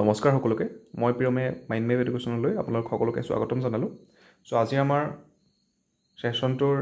নমস্কাৰ সকলোকে মই প্ৰিয়মে মাইণ্ড মেভ এডুকেশ্যনলৈ আপোনালোক সকলোকে স্বাগতম জনালোঁ চ' আজি আমাৰ ছেশ্যনটোৰ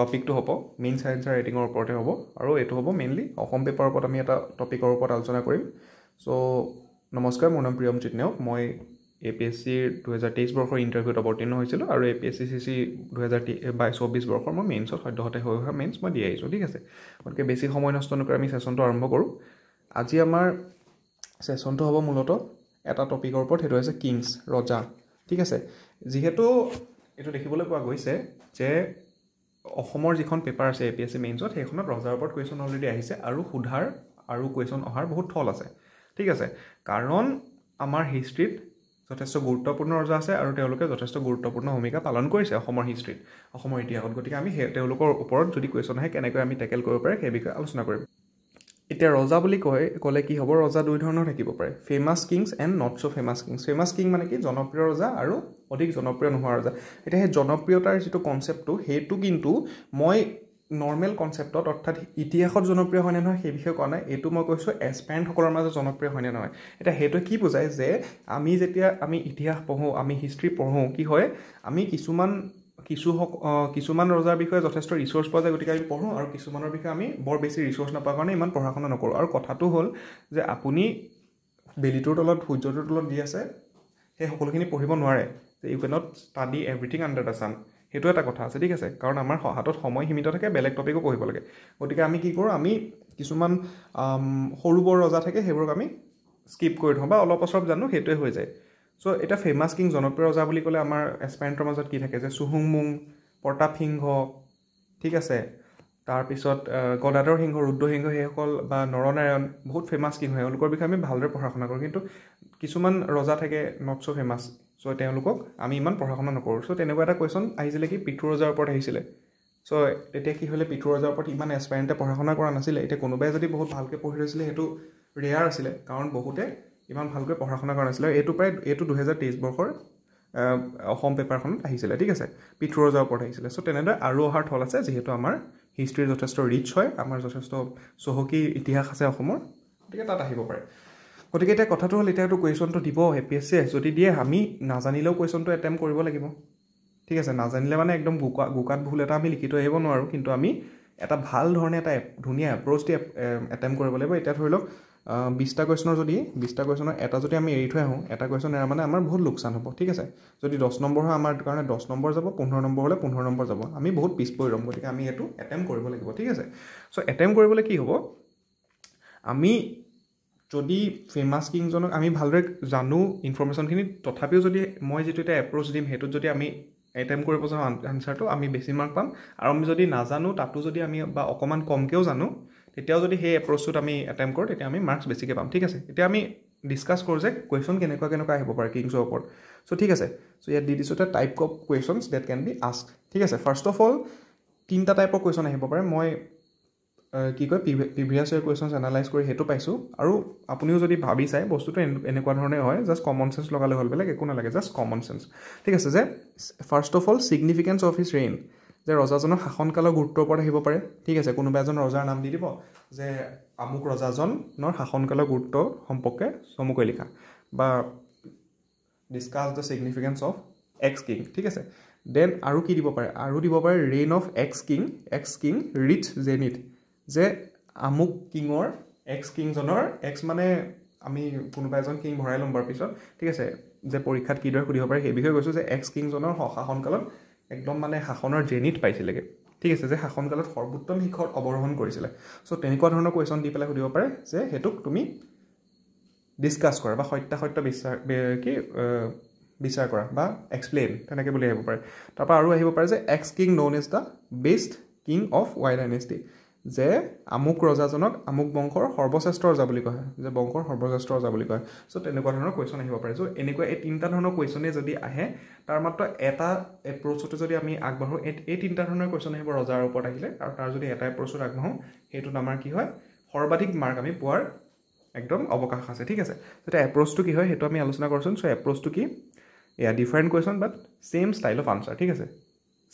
টপিকটো হ'ব মেইন চায়েন্স আৰু ৰেটিঙৰ ওপৰতে হ'ব আৰু এইটো হ'ব মেইনলি অসম পেপাৰৰ ওপৰত আমি এটা টপিকৰ ওপৰত আলোচনা কৰিম ছ' নমস্কাৰ মোৰ নাম প্ৰিয়মজিত নেওক মই এ পি এছ চিৰ দুহেজাৰ তেইছ বৰ্ষৰ ইণ্টাৰভিউত অৱতীৰ্ণ হৈছিলোঁ আৰু A P S C C C দুহেজাৰ তে বাই চৌব্বিছ বৰ্ষৰ মই মেইনছত সদ্যহতে হৈ অহা মেইনছ মই দি আহিছোঁ ঠিক আছে গতিকে বেছি সময় নষ্ট নকৰি আমি ছেশ্যনটো আৰম্ভ কৰোঁ আজি আমাৰ ছেশ্যনটো হ'ব মূলতঃ এটা টপিকৰ ওপৰত সেইটো হৈছে কিংছ ৰজা ঠিক আছে যিহেতু এইটো দেখিবলৈ পোৱা গৈছে যে অসমৰ যিখন পেপাৰ আছে এ পি এছ চি মেইনছত সেইখনত ৰজাৰ ওপৰত কুৱেশ্যন অলৰেডি আহিছে আৰু সোধাৰ আৰু কুৱেশ্যন অহাৰ বহুত থল আছে ঠিক আছে কাৰণ আমাৰ হিষ্ট্ৰীত যথেষ্ট গুৰুত্বপূৰ্ণ ৰজা আছে আৰু তেওঁলোকে যথেষ্ট গুৰুত্বপূৰ্ণ ভূমিকা পালন কৰিছে অসমৰ হিষ্ট্ৰীত অসমৰ ইতিহাসত গতিকে আমি সেই তেওঁলোকৰ ওপৰত যদি কুৱেশ্যন আহে কেনেকৈ আমি টেকেল কৰিব পাৰে সেই বিষয়ে আলোচনা কৰিম এতিয়া ৰজা বুলি কয় ক'লে কি হ'ব ৰজা দুই ধৰণৰ থাকিব পাৰে famous kings and not so' famous kings famous king মানে কি জনপ্ৰিয় ৰজা আৰু অধিক জনপ্ৰিয় নোহোৱা ৰজা এতিয়া সেই জনপ্ৰিয়তাৰ যিটো কনচেপ্টটো সেইটো কিন্তু মই নৰ্মেল কনচেপ্টত অৰ্থাৎ ইতিহাসত জনপ্ৰিয় হয় নে নহয় সেই বিষয়ে কোৱা নাই এইটো মই কৈছোঁ এছপেণ্টসকলৰ মাজত জনপ্ৰিয় হয় নে নহয় এতিয়া সেইটোৱে কি বুজায় যে আমি যেতিয়া আমি ইতিহাস পঢ়োঁ আমি হিষ্ট্ৰী পঢ়োঁ কি হয় আমি কিছুমান কিছু কিছুমান ৰজাৰ বিষয়ে যথেষ্ট ৰিচৰ্চ পোৱা যায় গতিকে আমি পঢ়োঁ আৰু কিছুমানৰ বিষয়ে আমি বৰ বেছি ৰিচৰ্চ নাপাওঁ কাৰণে ইমান পঢ়া শুনা নকৰোঁ আৰু কথাটো হ'ল যে আপুনি বেলিটোৰ তলত সূৰ্যটোৰ তলত দি আছে সেই সকলোখিনি পঢ়িব নোৱাৰে যে you can't study everything under the sun সেইটো এটা কথা আছে ঠিক আছে কাৰণ আমাৰ হাতত সময় সীমিত থাকে বেলেগ টপিকো পঢ়িব লাগে গতিকে আমি কি কৰোঁ আমি কিছুমান সৰু বৰ ৰজা থাকে সেইবোৰক আমি স্কিপ কৰি থওঁ বা অলপ অচৰপ জানো সেইটোৱে হৈ যায় চ' এতিয়া ফেমাছ কিং জনপ্ৰিয় ৰজা বুলি ক'লে আমাৰ এছপাইণ্টৰ মাজত কি থাকে যে চুহুংমুং প্ৰতাপ সিংহ ঠিক আছে তাৰপিছত গদাধৰ সিংহ ৰুদ্ৰসিংহ সেইসকল বা নৰনাৰায়ণ বহুত ফেমাছ কিং হয় এওঁলোকৰ বিষয়ে আমি ভালদৰে পঢ়া শুনা কৰোঁ কিন্তু কিছুমান ৰজা থাকে নট চ' ফেমাছ চ' তেওঁলোকক আমি ইমান পঢ়া শুনা নকৰোঁ চ' তেনেকুৱা এটা কুৱেশ্যন আহিছিলে কি পিঠু ৰজাৰ ওপৰত আহিছিলে চ' তেতিয়া কি হ'লে পিঠু ৰজাৰ ওপৰত ইমান এছপাৰেণ্টে পঢ়া শুনা কৰা নাছিলে এতিয়া কোনোবাই যদি বহুত ভালকৈ পঢ়ি লৈছিলে সেইটো ৰেয়াৰ আছিলে কাৰণ বহুতে ইমান ভালকৈ পঢ়া শুনা কৰা নাছিলে এইটো প্ৰায় এইটো দুহেজাৰ তেইছ বৰ্ষৰ অসম পেপাৰখনত আহিছিলে ঠিক আছে পিথুৰৰ যাব ওপৰত আহিছিলে চ' তেনেদৰে আৰু অহাৰ থল আছে যিহেতু আমাৰ হিষ্ট্ৰীৰ যথেষ্ট ৰিচ হয় আমাৰ যথেষ্ট চহকী ইতিহাস আছে অসমৰ গতিকে তাত আহিব পাৰে গতিকে এতিয়া কথাটো হ'ল এতিয়াতো কুৱেশ্যনটো দিব এ পি এছ চিয়ে যদি দিয়ে আমি নাজানিলেও কুৱেশ্যনটো এটেম্প কৰিব লাগিব ঠিক আছে নাজানিলে মানে একদম গোকা গোকাত ভুল এটা আমি লিখি থৈ আহিব নোৱাৰোঁ কিন্তু আমি এটা ভাল ধৰণে এটা ধুনীয়া এপ্ৰ'চ দি এটেম্প কৰিব লাগিব এতিয়া ধৰি লওক বিছটা কুৱেশ্যনৰ যদি বিছটা কুৱেশ্যনৰ এটা যদি আমি এৰি থৈ আহোঁ এটা কুৱেশ্যন এৰা মানে আমাৰ বহুত লোকচান হ'ব ঠিক আছে যদি দহ নম্বৰ হয় আমাৰ কাৰণে দহ নম্বৰ যাব পোন্ধৰ নম্বৰ হ'লে পোন্ধৰ নম্বৰ যাব আমি বহুত পিছ পৰি ৰ'ম গতিকে আমি এইটো এটেম্প কৰিব লাগিব ঠিক আছে চ' এটেম্প কৰিবলৈ কি হ'ব আমি যদি ফেমাছ কিংজনক আমি ভালদৰে জানো ইনফৰ্মেশ্যনখিনি তথাপিও যদি মই যিটো এটা এপ্ৰ'চ দিম সেইটোত যদি আমি এটেম্প কৰিব যাওঁ আনচাৰটো আমি বেছি মাৰ্ক পাম আৰু আমি যদি নাজানো তাতো যদি আমি বা অকণমান কমকৈও জানো এতিয়াও যদি সেই এপ্ৰ'চটোত আমি এটেম্প কৰোঁ তেতিয়া আমি মাৰ্কছ বেছিকৈ পাম ঠিক আছে এতিয়া আমি ডিছকাছ কৰোঁ যে কুৱেশ্যন কেনেকুৱা কেনেকুৱা আহিব পাৰে কিংছৰ ওপৰত চ' ঠিক আছে চ' ইয়াত দি দিছোঁ এটা type of questions that can be asked ঠিক আছে ফাৰ্ষ্ট অফ অল তিনিটা টাইপৰ কুৱেশ্যন আহিব পাৰে মই কি কয় প্ৰিভিয়াছ ইয়াৰ কুৱেশ্যনছ এনালাইজ কৰি সেইটো পাইছোঁ আৰু আপুনিও যদি ভাবি চাই বস্তুটো এনেকুৱা ধৰণে হয় জাষ্ট কমন চেন্স লগালে হ'ল বেলেগ একো নালাগে জাষ্ট কমন চেন্স ঠিক আছে যে first of all significance of his reign যে ৰজাজনৰ শাসনকালৰ গুৰুত্বৰ ওপৰত আহিব পাৰে ঠিক আছে কোনোবা এজন ৰজাৰ নাম দি দিব যে আমুক ৰজাজনৰ শাসনকালৰ গুৰুত্ব সম্পৰ্কে চমুকৈ লিখা বা discuss the significance of X king ঠিক আছে দেন আৰু কি দিব পাৰে আৰু দিব পাৰে reign of X king X king reach zenith যে আমুক কিঙৰ এক্স কিংজনৰ এক্স মানে আমি কোনোবা এজন কিং ভৰাই ল'ম বাৰু পিছত ঠিক আছে যে পৰীক্ষাত কিদৰে সুধিব পাৰে সেই বিষয়ে কৈছোঁ যে এক্স কিংজনৰ শাসনকালত একদম মানে শাসনৰ জেনিত পাইছিলেগৈ ঠিক আছে যে শাসনকালত সৰ্বোত্তম শিখৰত অৱৰোহণ কৰিছিলে চ' তেনেকুৱা ধৰণৰ কুৱেশ্যন দি পেলাই সুধিব পাৰে যে সেইটোক তুমি ডিছকাছ কৰা বা সত্যাসত্য বিচাৰ কি বিচাৰ কৰা বা এক্সপ্লেইন তেনেকৈ বুলি আহিব পাৰে তাৰপৰা আৰু আহিব পাৰে যে X king known is the best king of wild dynasty যে আমুক ৰজাজনক আমুক বংশৰ সৰ্বশ্ৰেষ্ঠ ৰজা বুলি কয় যে বংশৰ সৰ্বশ্ৰেষ্ঠ ৰজা বুলি কয় চ' তেনেকুৱা ধৰণৰ কুৱেশ্যন আহিব পাৰে চ' এনেকুৱা এই তিনিটা ধৰণৰ কুৱেশ্যনেই যদি আহে তাৰ মাত্ৰ এটা এপ্ৰ'চতে যদি আমি আগবাঢ়ো এই তিনিটা ধৰণৰ কুৱেশ্যন আহিব ৰজাৰ ওপৰত আহিলে আৰু তাৰ যদি এটা এপ্ৰ'চত আগবাঢ়ো সেইটোত আমাৰ কি হয় সৰ্বাধিক মাৰ্ক আমি পোৱাৰ একদম অৱকাশ আছে ঠিক আছে এতিয়া এপ্ৰ'চটো কি হয় সেইটো আমি আলোচনা কৰোঁচোন চ' এপ্ৰ'চটো কি এয়া different question but same style of answer ঠিক আছে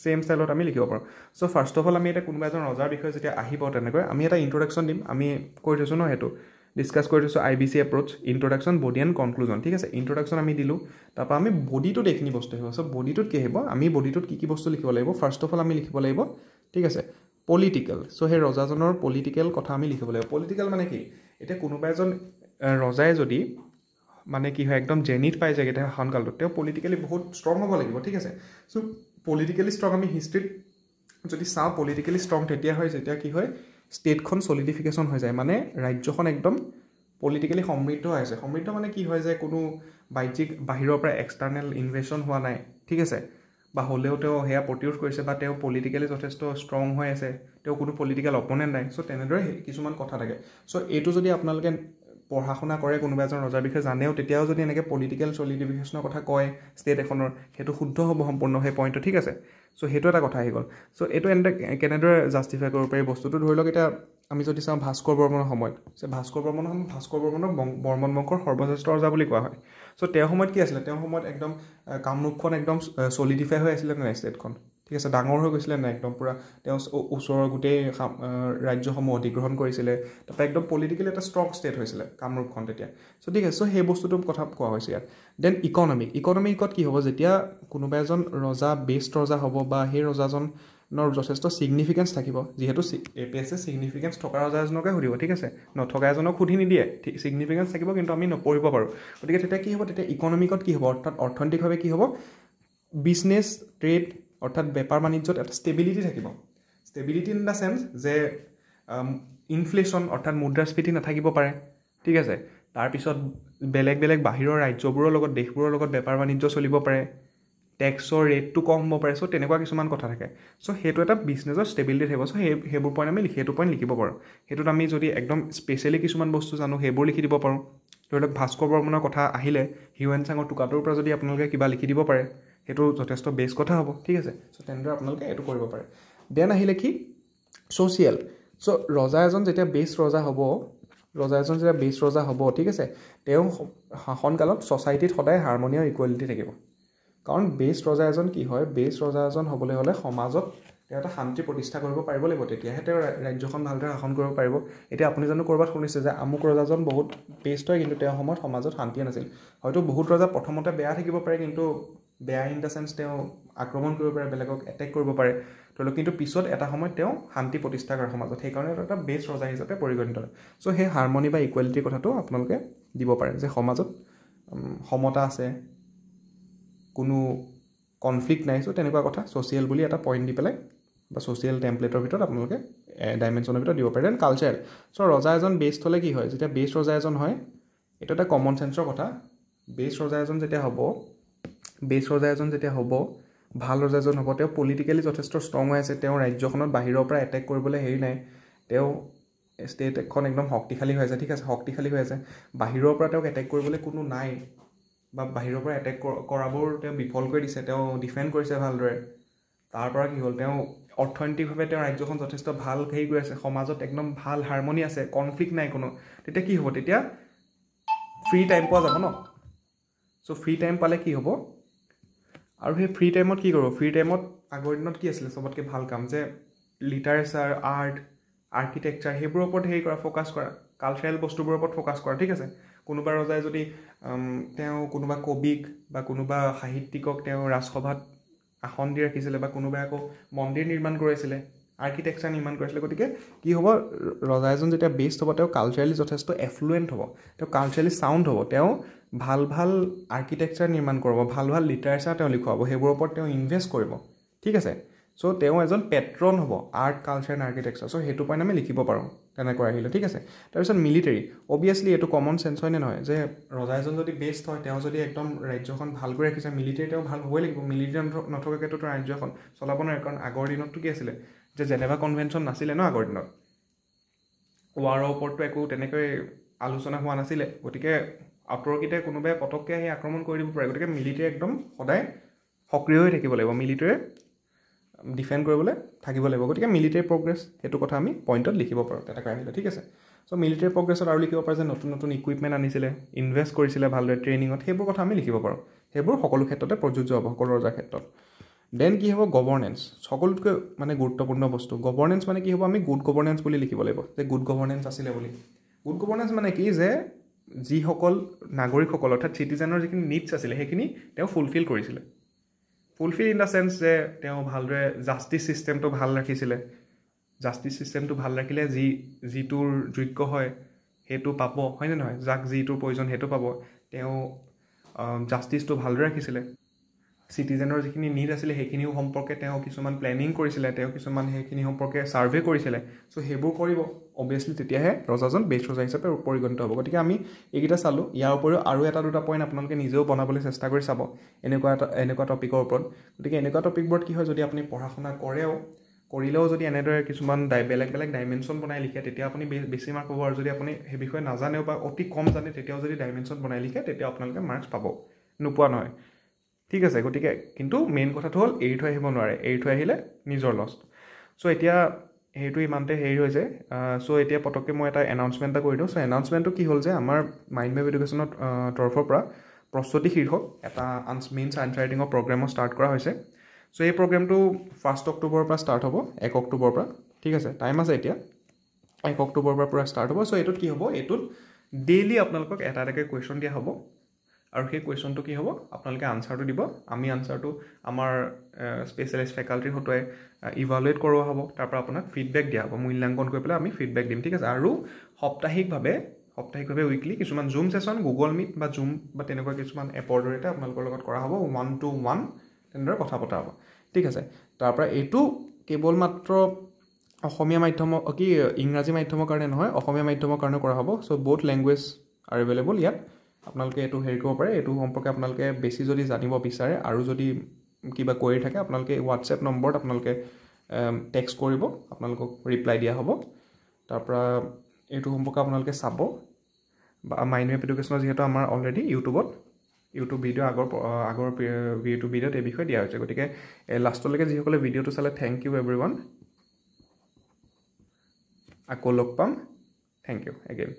ছেম ষ্টাইলত আমি লিখিব পাৰোঁ চ' ফাৰ্ষ্ট অফ অল আমি এতিয়া কোনোবা এজন ৰজাৰ বিষয়ে যেতিয়া আহিব তেনেকৈ আমি এটা ইণ্ট্ৰডাকশ্যন দিম আমি কৈ থৈছোঁ ন সেইটো ডিছকাছ কৰি থৈছোঁ I B C approach introduction body and conclusion ঠিক আছে ইণ্ট্ৰডাকশ্যন আমি দিলোঁ তাৰপৰা আমি বডিটোত এইখিনি বস্তু আহিব চ' বডিটোত কি আহিব আমি বডিটোত কি কি বস্তু লিখিব লাগিব ফাৰ্ষ্ট অফ অল আমি লিখিব লাগিব ঠিক আছে পলিটিকেল চ' সেই ৰজাজনৰ পলিটিকেল কথা আমি লিখিব লাগিব পলিটিকেল মানে কি এতিয়া কোনোবা এজন ৰজাই যদি মানে কি হয় একদম জেনিত পাই যায়গৈ তেওঁ শাসনকালটোত তেওঁ পলিটিকেলি বহুত ষ্ট্ৰং হ'ব লাগিব ঠিক আছে চ' পলিটিকেলি ষ্ট্ৰং আমি হিষ্ট্ৰীত যদি চাওঁ পলিটিকেলি ষ্ট্ৰং তেতিয়া হয় যেতিয়া কি হয় ষ্টেটখন চলিডিফিকেশ্যন হৈ যায় মানে ৰাজ্যখন একদম পলিটিকেলি সমৃদ্ধ হৈ আছে সমৃদ্ধ মানে কি হয় যে কোনো বাহ্যিক বাহিৰৰ পৰা এক্সটাৰ্নেল ইনভেশ্যন হোৱা নাই ঠিক আছে বা হ'লেও তেওঁ সেয়া প্ৰতিৰোধ কৰিছে বা তেওঁ পলিটিকেলি যথেষ্ট ষ্ট্ৰং হৈ আছে তেওঁ কোনো পলিটিকেল অপনেণ্ট নাই চ' তেনেদৰে কিছুমান কথা থাকে চ' এইটো যদি আপোনালোকে পঢ়া শুনা কৰে কোনোবা এজন ৰজাৰ বিষয়ে জানেও তেতিয়াও যদি এনেকৈ পলিটিকেল চলিডিফিকেশ্যনৰ কথা কয় ষ্টেট এখনৰ সেইটো শুদ্ধ হ'ব সম্পূৰ্ণ সেই পইণ্টটো ঠিক আছে চ' সেইটো এটা কথা আহি গ'ল চ' এইটো এনে কেনেদৰে জাষ্টিফাই কৰিব পাৰি বস্তুটো ধৰি লওক এতিয়া আমি যদি চাওঁ ভাস্কৰ বৰ্মনৰ সময়ত চ' ভাস্কৰ বৰ্মনৰ সময়ত ভাস্কৰ বৰ্মনক বৰ্মন বংশৰ সৰ্বশ্ৰেষ্ঠ ৰজা বুলি কোৱা হয় চ' তেওঁৰ সময়ত কি আছিলে তেওঁৰ সময়ত একদম কামৰূপখন একদম চলিডিফাই হৈ আছিলে নাই ষ্টেটখন ঠিক আছে ডাঙৰ হৈ গৈছিলে নাই একদম পূৰা তেওঁ ওচৰৰ গোটেই ৰাজ্যসমূহ অধিগ্ৰহণ কৰিছিলে তাৰপৰা একদম পলিটিকেলি এটা ষ্ট্ৰং ষ্টেট হৈছিলে কামৰূপখন তেতিয়া চ' ঠিক আছে চ' সেই বস্তুটোৰ কথা কোৱা হৈছে ইয়াত দেন ইকনমিক ইকনমিকত কি হ'ব যেতিয়া কোনোবা এজন ৰজা বেষ্ট ৰজা হ'ব বা সেই ৰজাজনৰ যথেষ্ট ছিগনিফিকেঞ্চ থাকিব যিহেতু A P S A significance থকা ৰজা এজনকে সুধিব ঠিক আছে নথকা এজনক সুধি নিদিয়ে ঠিক ছিগনিফিকেঞ্চ থাকিব কিন্তু আমি নপঢ়িব পাৰোঁ গতিকে তেতিয়া কি হ'ব তেতিয়া ইকনমিকত কি হ'ব অৰ্থাৎ অৰ্থনৈতিকভাৱে কি হ'ব বিজনেছ ট্ৰেড অৰ্থাৎ বেপাৰ বাণিজ্যত এটা ষ্টেবিলিটি থাকিব ষ্টেবিলিটি ইন দ্য চেন্স যে ইনফ্লেশ্যন অৰ্থাৎ মুদ্ৰাস্ফীতি নাথাকিব পাৰে ঠিক আছে তাৰপিছত বেলেগ বেলেগ বাহিৰৰ ৰাজ্যবোৰৰ লগত দেশবোৰৰ লগত বেপাৰ বাণিজ্য চলিব পাৰে টেক্সৰ ৰেটটো কম হ'ব পাৰে চ' তেনেকুৱা কিছুমান কথা থাকে চ' সেইটো এটা বিজনেছৰ ষ্টেবিলিটি থাকিব চ' সেই সেইবোৰ পইণ্ট আমি সেইটো পইণ্ট লিখিব পাৰোঁ সেইটোত আমি যদি একদম স্পেচিয়েলি কিছুমান বস্তু জানো সেইবোৰ লিখি দিব পাৰোঁ ধৰি লওক ভাস্কৰ বৰ্মনৰ কথা আহিলে হিউ এন চাঙৰ টোকাটোৰ পৰা যদি আপোনালোকে কিবা লিখি দিব পাৰে সেইটো যথেষ্ট বেছ কথা হ'ব ঠিক আছে চ' তেনেদৰে আপোনালোকে এইটো কৰিব পাৰে দেন আহিলে কি ছ'চিয়েল চ' ৰজা এজন যেতিয়া বেছ ৰজা হ'ব ৰজা এজন যেতিয়া বেছ ৰজা হ'ব ঠিক আছে তেওঁ শাসনকালত ছ'চাইটিত সদায় হাৰমনিয়াম ইকুৱেলিটি থাকিব কাৰণ বেছ ৰজা এজন কি হয় বেছ ৰজা এজন হ'বলৈ হ'লে সমাজত তেওঁ এটা শান্তি প্ৰতিষ্ঠা কৰিব পাৰিব লাগিব তেতিয়াহে তেওঁ ৰাজ্যখন ভালদৰে শাসন কৰিব পাৰিব এতিয়া আপুনি জানো ক'ৰবাত শুনিছে যে আমুক ৰজাজন বহুত বেষ্ট হয় কিন্তু তেওঁৰ সময়ত সমাজত শান্তিয়ে নাছিল হয়তো বহুত ৰজা প্ৰথমতে বেয়া থাকিব পাৰে কিন্তু বেয়া ইন দ্য চেন্স তেওঁ আক্ৰমণ কৰিব পাৰে বেলেগক এটেক কৰিব পাৰে ধৰি লওক কিন্তু পিছত এটা সময়ত তেওঁ শান্তি প্ৰতিষ্ঠা কৰে সমাজত সেইকাৰণে এটা বেষ্ট ৰজা হিচাপে পৰিগণিত হয় চ' সেই হাৰমনি বা ইকুৱেলিটিৰ কথাটো আপোনালোকে দিব পাৰে যে সমাজত সমতা আছে কোনো কনফ্লিক্ট নাই চ' তেনেকুৱা কথা ছ'চিয়েল বুলি এটা পইণ্ট দি পেলাই বা ছ'চিয়েল টেম্পলেটৰ ভিতৰত আপোনালোকে ডাইমেনশ্যনৰ ভিতৰত দিব পাৰে দেন কালচাৰেল চ' ৰজা এজন বেষ্ট হ'লে কি হয় যেতিয়া বেষ্ট ৰজা এজন হয় এইটো এটা কমন চেন্সৰ কথা বেষ্ট ৰজা এজন যেতিয়া হ'ব বেছ ৰজা এজন যেতিয়া হ'ব ভাল ৰজা এজন হ'ব তেওঁ পলিটিকেলি যথেষ্ট ষ্ট্ৰং হৈ আছে তেওঁ ৰাজ্যখনত বাহিৰৰ পৰা এটেক কৰিবলৈ হেৰি নাই তেওঁ ষ্টেট এখন একদম শক্তিশালী হৈ আছে ঠিক আছে শক্তিশালী হৈ আছে বাহিৰৰ পৰা তেওঁক এটেক কৰিবলৈ কোনো নাই বা বাহিৰৰ পৰা এটেক কৰাবোৰ তেওঁ বিফল কৰি দিছে তেওঁ ডিফেণ্ড কৰিছে ভালদৰে তাৰ পৰা কি হ'ল তেওঁ অৰ্থনৈতিকভাৱে তেওঁ ৰাজ্যখন যথেষ্ট ভাল হেৰি কৰি আছে সমাজত একদম ভাল হাৰমনি আছে কনফ্লিক্ট নাই কোনো তেতিয়া কি হ'ব তেতিয়া ফ্ৰী টাইম পোৱা যাব ন চ' ফ্ৰী টাইম পালে কি হ'ব আৰু সেই ফ্ৰী টাইমত কি কৰোঁ ফ্ৰী টাইমত আগৰ দিনত কি আছিলে চবতকৈ ভাল কাম যে লিটাৰেচাৰ আৰ্ট আৰ্কিটেকচাৰ সেইবোৰৰ ওপৰত হেৰি কৰা ফ'কাছ কৰা কালচাৰেল বস্তুবোৰৰ ওপৰত ফ'কাছ কৰা ঠিক আছে কোনোবা ৰজাই যদি তেওঁ কোনোবা কবিক বা কোনোবা সাহিত্যিকক তেওঁ ৰাজসভাত আসন দি ৰাখিছিলে বা কোনোবাই আকৌ মন্দিৰ নিৰ্মাণ কৰিছিলে আৰ্কিটেকচাৰ নিৰ্মাণ কৰিছিলে গতিকে কি হ'ব ৰজা এজন যেতিয়া বেষ্ট হ'ব তেওঁ কালচাৰেলি যথেষ্ট এফ্লুৱেণ্ট হ'ব তেওঁ কালচাৰেলি ছাউণ্ড হ'ব তেওঁ ভাল ভাল আৰ্কিটেকচাৰ নিৰ্মাণ কৰাব ভাল ভাল লিটাৰেচাৰ তেওঁ লিখুৱাব সেইবোৰৰ ওপৰত তেওঁ ইনভেষ্ট কৰিব ঠিক আছে চ' তেওঁ এজন পেট্ৰন হ'ব art culture and architecture so' সেইটো পইণ্ট আমি লিখিব পাৰোঁ তেনেকৈ আহিলে ঠিক আছে তাৰপিছত মিলিটেৰী অভিয়াছলি এইটো কমন চেন্স হয়নে নহয় যে ৰজা এজন যদি বেষ্ট হয় তেওঁ যদি একদম ৰাজ্যখন ভালকৈ ৰাখিছে মিলিটেৰী তেওঁ ভাল হ'বই লাগিব মিলিটেৰী নথকাকৈতো ৰাজ্যখন চলাব নোৱাৰে কাৰণ আগৰ দিনততো কি আছিলে যে জেনেভা কনভেনশ্যন নাছিলে ন আগৰ দিনত ৱাৰৰ ওপৰতো একো তেনেকৈ আলোচনা হোৱা নাছিলে গতিকে আঁতৰকেইটাই কোনোবাই পটককৈ আহি আক্ৰমণ কৰি দিব পাৰে গতিকে মিলিটেৰী একদম সদায় সক্ৰিয় হৈ থাকিব লাগিব মিলিটেৰীয়ে ডিফেণ্ড কৰিবলৈ থাকিব লাগিব গতিকে মিলিটেৰী প্ৰগ্ৰেছ সেইটো কথা আমি পইণ্টত লিখিব পাৰোঁ এটা কাহিনীলৈ ঠিক আছে চ' মিলিটেৰী প্ৰগ্ৰেছত আৰু লিখিব পাৰে যে নতুন নতুন ইকুইপমেণ্ট আনিছিলে ইনভেষ্ট কৰিছিলে ভালদৰে ট্ৰেইনিঙত সেইবোৰ কথা আমি লিখিব পাৰোঁ সেইবোৰ সকলো ক্ষেত্ৰতে প্ৰযোজ্য হ'ব সকলো ৰজাৰ ক্ষেত্ৰত দেন কি হ'ব গভৰ্ণেঞ্চ সকলোতকৈ মানে গুৰুত্বপূৰ্ণ বস্তু গভৰ্ণেঞ্চ মানে কি হ'ব আমি গুড গভৰ্ণেঞ্চ বুলি লিখিব লাগিব যে গুড গভৰ্ণেঞ্চ আছিলে বুলি গুড গভৰ্ণেঞ্চ মানে কি যে যিসকল নাগৰিকসকল অৰ্থাৎ চিটিজেনৰ যিখিনি নিডছ আছিলে সেইখিনি তেওঁ ফুলফিল কৰিছিলে ফুলফিল ইন দ্য চেঞ্চ যে তেওঁ ভালদৰে জাষ্টিছ ছিষ্টেমটো ভাল ৰাখিছিলে জাষ্টিছ ছিষ্টেমটো ভাল ৰাখিলে যি যিটোৰ যোগ্য হয় সেইটো পাব হয়নে নহয় যাক যিটোৰ প্ৰয়োজন সেইটো পাব তেওঁ জাষ্টিছটো ভালদৰে ৰাখিছিলে চিটিজেনৰ যিখিনি নীড আছিলে সেইখিনিও সম্পৰ্কে তেওঁ কিছুমান প্লেনিং কৰিছিলে তেওঁ কিছুমান সেইখিনি সম্পৰ্কে ছাৰ্ভে কৰিছিলে চ' সেইবোৰ কৰিব অভিয়াছলি তেতিয়াহে ৰজাজন বেষ্ট ৰজা হিচাপে পৰিগণিত হ'ব গতিকে আমি এইকেইটা চালোঁ ইয়াৰ উপৰিও আৰু এটা দুটা পইণ্ট আপোনালোকে নিজেও বনাবলৈ চেষ্টা কৰি চাব এনেকুৱা এটা এনেকুৱা টপিকৰ ওপৰত গতিকে এনেকুৱা টপিকবোৰত কি হয় যদি আপুনি পঢ়া শুনা কৰেও কৰিলেও যদি এনেদৰে কিছুমান ডাই বেলেগ বেলেগ ডাইমেনশ্যন বনাই লিখে তেতিয়া আপুনি বেছি মাৰ্ক পাব আৰু যদি আপুনি সেই বিষয়ে নাজানেও বা অতি কম জানে তেতিয়াও যদি ডাইমেনশ্যন বনাই লিখে তেতিয়া আপোনালোকে মাৰ্কছ পাব নোপোৱা নহয় ঠিক আছে গতিকে কিন্তু মেইন কথাটো হ'ল এৰি থৈ আহিব নোৱাৰে এৰি থৈ আহিলে নিজৰ লষ্ট চ' এতিয়া সেইটো ইমানতে হেৰি হৈ যায় চ' এতিয়া পটককৈ মই এটা এনাউন্সমেণ্ট এটা কৰি দিওঁ চ' এনাউন্সমেণ্টটো কি হ'ল যে আমাৰ মাইণ্ড মেভ এডুকেশ্যনৰ তৰফৰ পৰা প্ৰস্তুতি শীৰ্ষক এটা আন মেইন চাইন্স ৰাইটিঙৰ প্ৰগ্ৰেমৰ ষ্টাৰ্ট কৰা হৈছে চ' এই প্ৰগ্ৰেমটো ফাৰ্ষ্ট অক্টোবৰৰ পৰা ষ্টাৰ্ট হ'ব এক অক্টোবৰৰ পৰা ঠিক আছে টাইম আছে এতিয়া এক অক্টোবৰৰ পৰা পূৰা ষ্টাৰ্ট হ'ব চ' এইটোত কি হ'ব এইটোত ডেইলি আপোনালোকক এটা এটাকৈ কুৱেশ্যন দিয়া হ'ব আৰু সেই কুৱেশ্যনটো কি হ'ব আপোনালোকে আনচাৰটো দিব আমি আনচাৰটো আমাৰ স্পেচিয়েলাইজ ফেকাল্টিৰ হতুৱাই ইভালুৱেট কৰোৱা হ'ব তাৰ পৰা আপোনাক ফিডবেক দিয়া হ'ব মূল্যাংকন কৰি পেলাই আমি ফিডবেক দিম ঠিক আছে আৰু সাপ্তাহিকভাৱে সাপ্তাহিকভাৱে উইকলি কিছুমান জুম ছেশ্যন গুগল মিট বা জুম বা তেনেকুৱা কিছুমান এপৰ জৰিয়তে আপোনালোকৰ লগত কৰা হ'ব ওৱান টু ওৱান তেনেদৰে কথা পতা হ'ব ঠিক আছে তাৰ পৰা এইটো কেৱল মাত্ৰ অসমীয়া মাধ্যমৰ কি ইংৰাজী মাধ্যমৰ কাৰণে নহয় অসমীয়া মাধ্যমৰ কাৰণে কৰা হ'ব চ' বহুত লেংগুৱেজ আৰ এভেইলেবল ইয়াত আপোনালোকে এইটো হেৰি কৰিব পাৰে এইটো সম্পৰ্কে আপোনালোকে বেছি যদি জানিব বিচাৰে আৰু যদি কিবা কৰি থাকে আপোনালোকে হোৱাটছএপ নম্বৰত আপোনালোকে টেক্স কৰিব আপোনালোকক ৰিপ্লাই দিয়া হ'ব তাৰপৰা এইটো সম্পৰ্কে আপোনালোকে চাব বা মাইণ্ড মেপ এডুকেশ্যনৰ যিহেতু আমাৰ অলৰেডি ইউটিউবত ইউটিউব ভিডিঅ' আগৰ আগৰ ইউটিউব ভিডিঅ'ত এই বিষয়ে দিয়া হৈছে গতিকে লাষ্টলৈকে যিসকলে ভিডিঅ'টো চালে থেংক ইউ এভৰি ওৱান আকৌ লগ পাম থেংক ইউ এগেইন